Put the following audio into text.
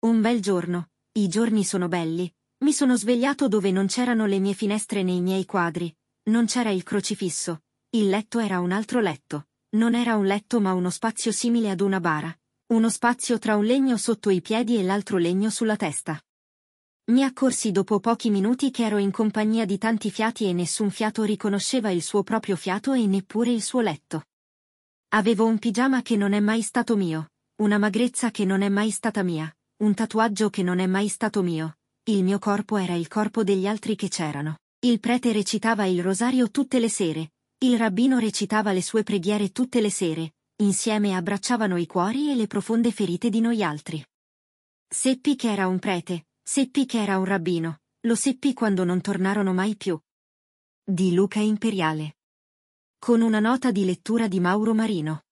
Un bel giorno, i giorni sono belli, mi sono svegliato dove non c'erano le mie finestre nei miei quadri, non c'era il crocifisso, il letto era un altro letto, non era un letto ma uno spazio simile ad una bara, uno spazio tra un legno sotto i piedi e l'altro legno sulla testa. Mi accorsi dopo pochi minuti che ero in compagnia di tanti fiati e nessun fiato riconosceva il suo proprio fiato e neppure il suo letto. Avevo un pigiama che non è mai stato mio, una magrezza che non è mai stata mia, un tatuaggio che non è mai stato mio. Il mio corpo era il corpo degli altri che c'erano. Il prete recitava il rosario tutte le sere. Il rabbino recitava le sue preghiere tutte le sere. Insieme abbracciavano i cuori e le profonde ferite di noi altri. Seppi che era un prete, seppi che era un rabbino, lo seppi quando non tornarono mai più. Di Luca Imperiale. Con una nota di lettura di Mauro Marino.